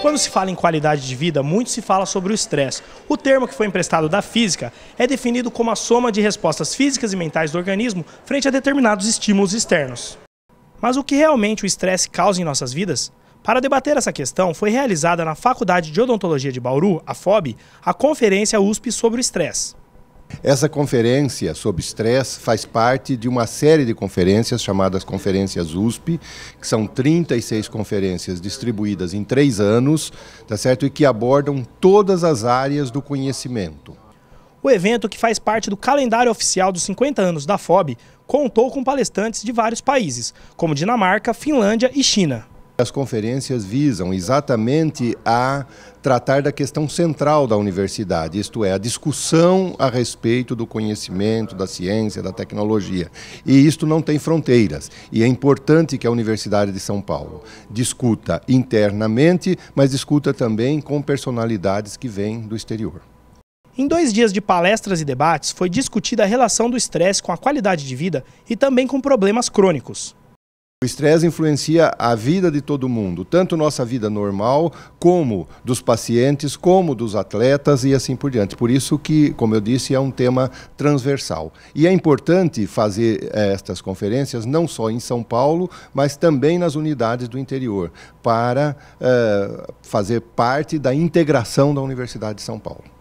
Quando se fala em qualidade de vida, muito se fala sobre o estresse. O termo que foi emprestado da física é definido como a soma de respostas físicas e mentais do organismo frente a determinados estímulos externos. Mas o que realmente o estresse causa em nossas vidas? Para debater essa questão, foi realizada na Faculdade de Odontologia de Bauru, a FOB, a conferência USP sobre o estresse. Essa conferência sobre estresse faz parte de uma série de conferências chamadas Conferências USP, que são 36 conferências distribuídas em três anos, tá certo? E que abordam todas as áreas do conhecimento. O evento, que faz parte do calendário oficial dos 50 anos da FOB, contou com palestrantes de vários países, como Dinamarca, Finlândia e China. As conferências visam exatamente a tratar da questão central da universidade, isto é, a discussão a respeito do conhecimento, da ciência, da tecnologia. E isto não tem fronteiras. E é importante que a Universidade de São Paulo discuta internamente, mas discuta também com personalidades que vêm do exterior. Em dois dias de palestras e debates, foi discutida a relação do estresse com a qualidade de vida e também com problemas crônicos. O estresse influencia a vida de todo mundo, tanto nossa vida normal, como dos pacientes, como dos atletas e assim por diante. Por isso que, como eu disse, é um tema transversal. E é importante fazer eh, estas conferências não só em São Paulo, mas também nas unidades do interior, para uh, fazer parte da integração da Universidade de São Paulo.